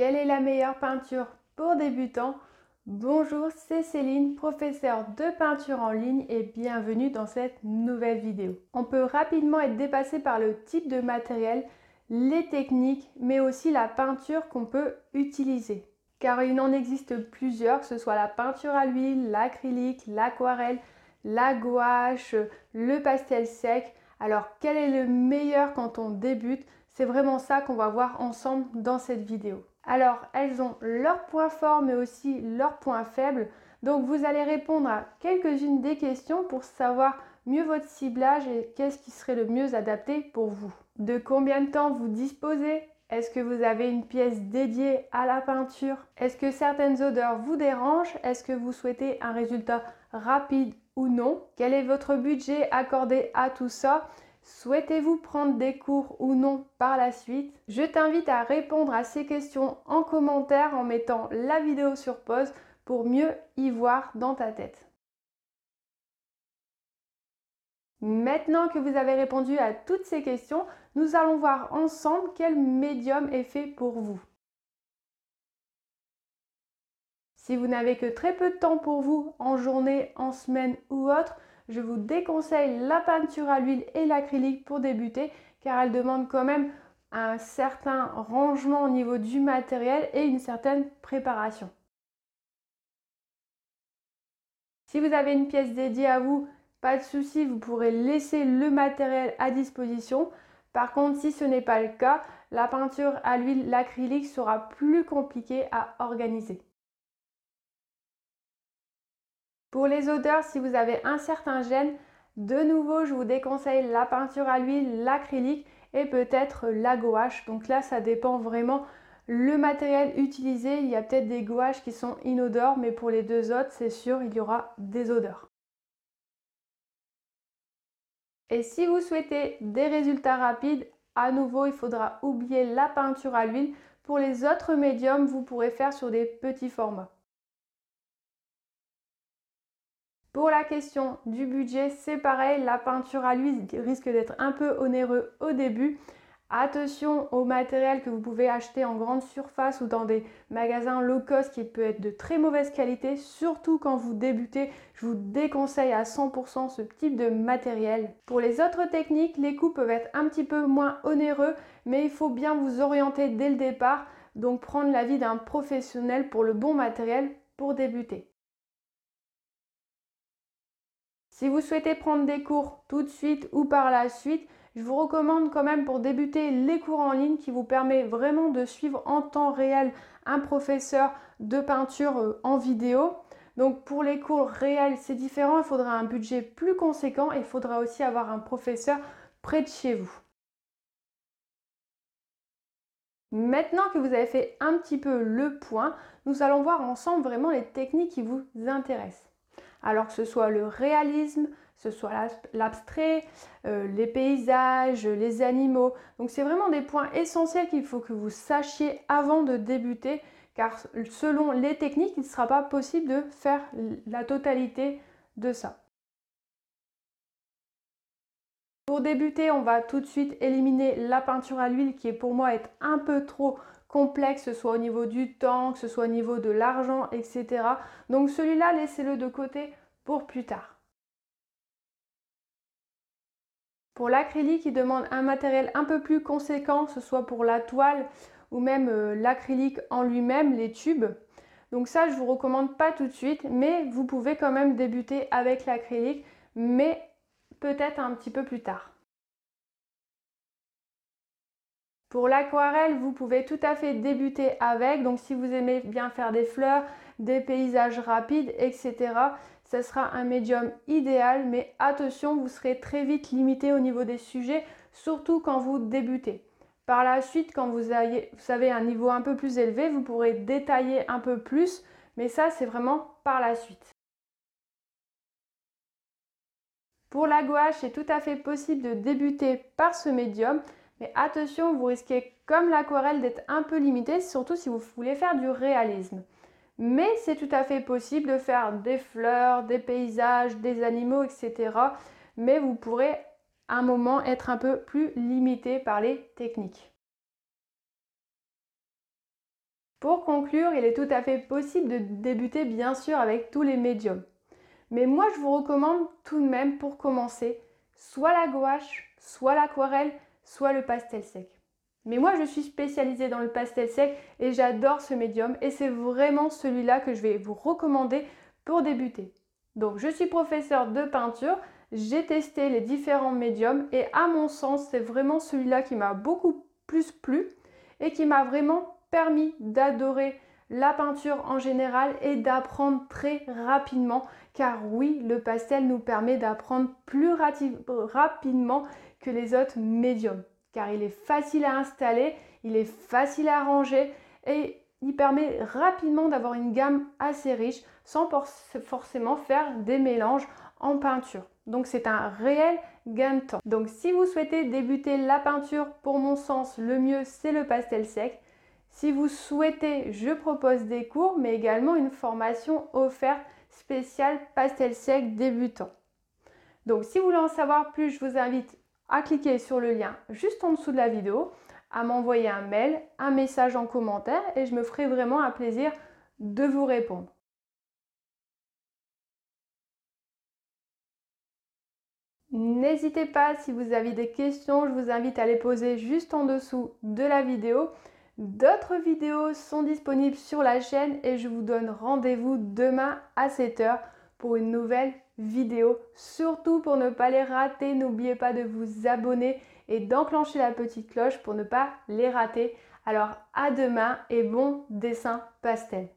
Quelle est la meilleure peinture pour débutants Bonjour, c'est Céline, professeure de peinture en ligne et bienvenue dans cette nouvelle vidéo. On peut rapidement être dépassé par le type de matériel, les techniques, mais aussi la peinture qu'on peut utiliser. Car il en existe plusieurs, que ce soit la peinture à l'huile, l'acrylique, l'aquarelle, la gouache, le pastel sec. Alors quel est le meilleur quand on débute C'est vraiment ça qu'on va voir ensemble dans cette vidéo. Alors, elles ont leurs points forts mais aussi leurs points faibles. Donc, vous allez répondre à quelques-unes des questions pour savoir mieux votre ciblage et qu'est-ce qui serait le mieux adapté pour vous. De combien de temps vous disposez Est-ce que vous avez une pièce dédiée à la peinture Est-ce que certaines odeurs vous dérangent Est-ce que vous souhaitez un résultat rapide ou non Quel est votre budget accordé à tout ça Souhaitez-vous prendre des cours ou non par la suite Je t'invite à répondre à ces questions en commentaire en mettant la vidéo sur pause pour mieux y voir dans ta tête. Maintenant que vous avez répondu à toutes ces questions, nous allons voir ensemble quel médium est fait pour vous. Si vous n'avez que très peu de temps pour vous en journée, en semaine ou autre, je vous déconseille la peinture à l'huile et l'acrylique pour débuter car elle demande quand même un certain rangement au niveau du matériel et une certaine préparation. Si vous avez une pièce dédiée à vous, pas de souci, vous pourrez laisser le matériel à disposition. Par contre, si ce n'est pas le cas, la peinture à l'huile, l'acrylique sera plus compliquée à organiser. Pour les odeurs, si vous avez un certain gène, de nouveau, je vous déconseille la peinture à l'huile, l'acrylique et peut-être la gouache. Donc là, ça dépend vraiment le matériel utilisé. Il y a peut-être des gouaches qui sont inodores, mais pour les deux autres, c'est sûr, il y aura des odeurs. Et si vous souhaitez des résultats rapides, à nouveau, il faudra oublier la peinture à l'huile. Pour les autres médiums, vous pourrez faire sur des petits formats. Pour la question du budget, c'est pareil, la peinture à l'huile risque d'être un peu onéreux au début. Attention au matériel que vous pouvez acheter en grande surface ou dans des magasins low cost qui peut être de très mauvaise qualité, surtout quand vous débutez. Je vous déconseille à 100% ce type de matériel. Pour les autres techniques, les coûts peuvent être un petit peu moins onéreux, mais il faut bien vous orienter dès le départ, donc prendre l'avis d'un professionnel pour le bon matériel pour débuter. Si vous souhaitez prendre des cours tout de suite ou par la suite, je vous recommande quand même pour débuter les cours en ligne qui vous permet vraiment de suivre en temps réel un professeur de peinture euh, en vidéo. Donc pour les cours réels, c'est différent, il faudra un budget plus conséquent et il faudra aussi avoir un professeur près de chez vous. Maintenant que vous avez fait un petit peu le point, nous allons voir ensemble vraiment les techniques qui vous intéressent alors que ce soit le réalisme, ce soit l'abstrait, euh, les paysages, les animaux. Donc c'est vraiment des points essentiels qu'il faut que vous sachiez avant de débuter, car selon les techniques, il ne sera pas possible de faire la totalité de ça. Pour débuter, on va tout de suite éliminer la peinture à l'huile qui est pour moi être un peu trop complexe, que ce soit au niveau du temps, que ce soit au niveau de l'argent, etc. Donc celui-là, laissez-le de côté pour plus tard. Pour l'acrylique, il demande un matériel un peu plus conséquent, que ce soit pour la toile ou même euh, l'acrylique en lui-même, les tubes. Donc ça, je ne vous recommande pas tout de suite, mais vous pouvez quand même débuter avec l'acrylique, mais peut-être un petit peu plus tard. Pour l'aquarelle, vous pouvez tout à fait débuter avec. Donc si vous aimez bien faire des fleurs, des paysages rapides, etc., ce sera un médium idéal. Mais attention, vous serez très vite limité au niveau des sujets, surtout quand vous débutez. Par la suite, quand vous, avez, vous avez un niveau un peu plus élevé, vous pourrez détailler un peu plus. Mais ça, c'est vraiment par la suite. Pour la gouache, c'est tout à fait possible de débuter par ce médium. Mais attention, vous risquez comme l'aquarelle d'être un peu limité, surtout si vous voulez faire du réalisme. Mais c'est tout à fait possible de faire des fleurs, des paysages, des animaux, etc. Mais vous pourrez à un moment être un peu plus limité par les techniques. Pour conclure, il est tout à fait possible de débuter bien sûr avec tous les médiums. Mais moi je vous recommande tout de même pour commencer soit la gouache, soit l'aquarelle, soit le pastel sec. Mais moi, je suis spécialisée dans le pastel sec et j'adore ce médium et c'est vraiment celui-là que je vais vous recommander pour débuter. Donc, je suis professeur de peinture, j'ai testé les différents médiums et à mon sens, c'est vraiment celui-là qui m'a beaucoup plus plu et qui m'a vraiment permis d'adorer la peinture en général et d'apprendre très rapidement car oui, le pastel nous permet d'apprendre plus rapidement que les autres médiums, car il est facile à installer, il est facile à ranger et il permet rapidement d'avoir une gamme assez riche sans forcément faire des mélanges en peinture. Donc c'est un réel gain de temps. Donc si vous souhaitez débuter la peinture, pour mon sens, le mieux c'est le pastel sec. Si vous souhaitez, je propose des cours, mais également une formation offerte spéciale pastel sec débutant. Donc si vous voulez en savoir plus, je vous invite à cliquer sur le lien juste en dessous de la vidéo, à m'envoyer un mail, un message en commentaire et je me ferai vraiment un plaisir de vous répondre. N'hésitez pas, si vous avez des questions, je vous invite à les poser juste en dessous de la vidéo. D'autres vidéos sont disponibles sur la chaîne et je vous donne rendez-vous demain à 7h pour une nouvelle vidéos. Surtout pour ne pas les rater, n'oubliez pas de vous abonner et d'enclencher la petite cloche pour ne pas les rater. Alors à demain et bon dessin pastel.